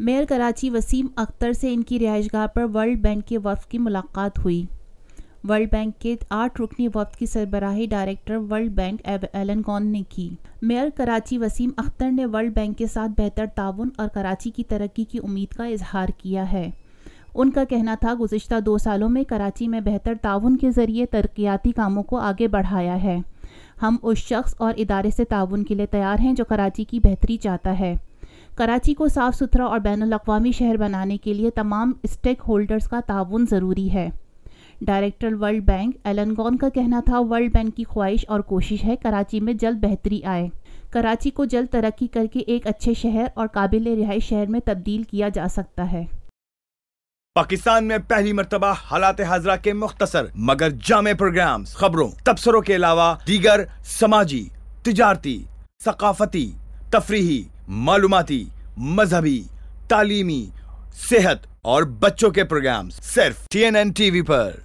mayor Karachi Wasim Akhtar से इनकी गाह पर वर्ल्ड बैंक के वफ की मुलाकात हुई वर्ल्ड बैंक के आठ रुकनी वफ की सरबराही डायरेक्टर वर्ल्ड बैंक एलन गॉन ने की मेयर कराची वसीम अख्तर ने वर्ल्ड बैंक के साथ बेहतर ताउन और कराची की तरक्की की उम्मीद का इजहार किया है उनका कहना था गुजशत दो सालों में कराची में बेहतर ताउन के ज़रिए तरक्याती कामों को आगे बढ़ाया है हम उस शख्स और इदारे से ताउन के लिए तैयार हैं जो कराची की बेहतरी चाहता है कराची को साफ़ सुथरा और बैन अवी शहर बनाने के लिए तमाम स्टेक होल्डर्स का ताउन ज़रूरी है डायरेक्टर वर्ल्ड बैंक एलनगॉन का कहना था वर्ल्ड बैंक की ख्वाहिश और कोशिश है कराची में जल्द बेहतरी आए कराची को जल्द तरक्की करके एक अच्छे शहर और काबिल रिहाई शहर में तब्दील किया जा सकता है पाकिस्तान में पहली मरतबा हालात हाजरा के मुख्तर मगर जामे प्रोग्राम खबरों तबसरों के अलावा दीगर समाजी तजारती सकाफती तफरी मालूमती मजहबी तालीमी सेहत और बच्चों के प्रोग्राम सिर्फ टी एन एन टीवी पर